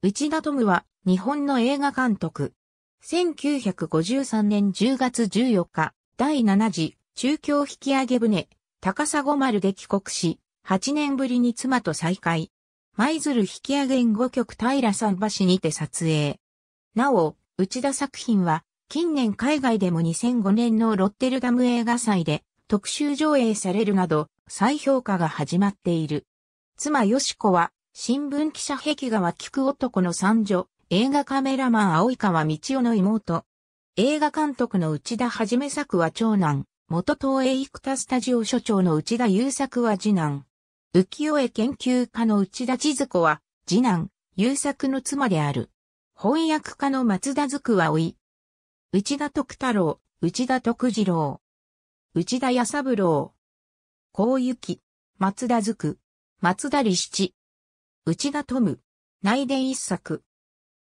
内田ムは日本の映画監督。1953年10月14日、第7次中京引き上げ船、高砂丸で帰国し、8年ぶりに妻と再会。舞鶴引き上げん5局平桟橋にて撮影。なお、内田作品は、近年海外でも2005年のロッテルダム映画祭で特集上映されるなど、再評価が始まっている。妻よしこは、新聞記者壁画は聞く男の三女、映画カメラマン青川道夫の妹。映画監督の内田はじめ作は長男、元東映生田スタジオ所長の内田優作は次男。浮世絵研究家の内田千鶴子は、次男、優作の妻である。翻訳家の松田図は老い。内田徳太郎、内田徳次郎。内田八三郎。幸幸、松田図松田利七。内田富、内伝一作。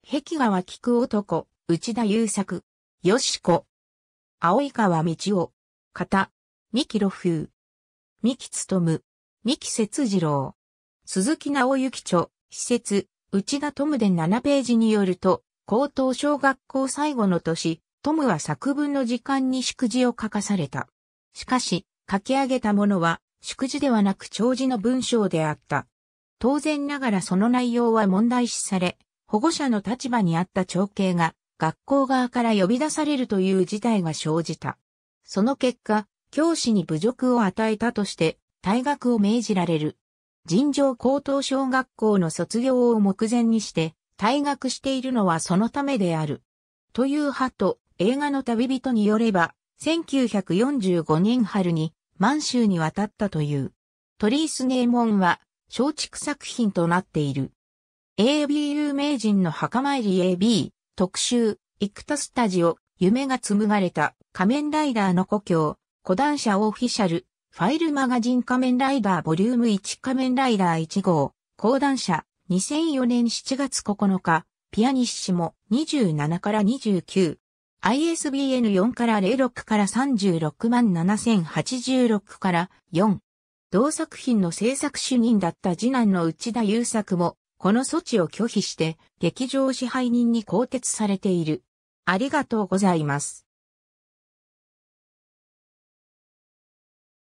壁川菊男、内田優作。よしこ。青い川道夫。方。三木露風。三木む、三木節次郎。鈴木直之著、施設、内田富むで7ページによると、高等小学校最後の年、トムは作文の時間に祝辞を書かされた。しかし、書き上げたものは、祝辞ではなく長辞の文章であった。当然ながらその内容は問題視され、保護者の立場にあった長兄が学校側から呼び出されるという事態が生じた。その結果、教師に侮辱を与えたとして、退学を命じられる。尋常高等小学校の卒業を目前にして、退学しているのはそのためである。という派と、映画の旅人によれば、1945年春に満州に渡ったという。トリース・ネーモンは、松竹作品となっている。AB 有名人の墓参り AB 特集、イクタスタジオ、夢が紡がれた仮面ライダーの故郷、古談社オフィシャル、ファイルマガジン仮面ライダーボリューム1仮面ライダー1号、講談社、2004年7月9日、ピアニッシモ27から29、ISBN4 から06から36万7086から4、同作品の制作主任だった次男の内田優作も、この措置を拒否して、劇場支配人に更迭されている。ありがとうございます。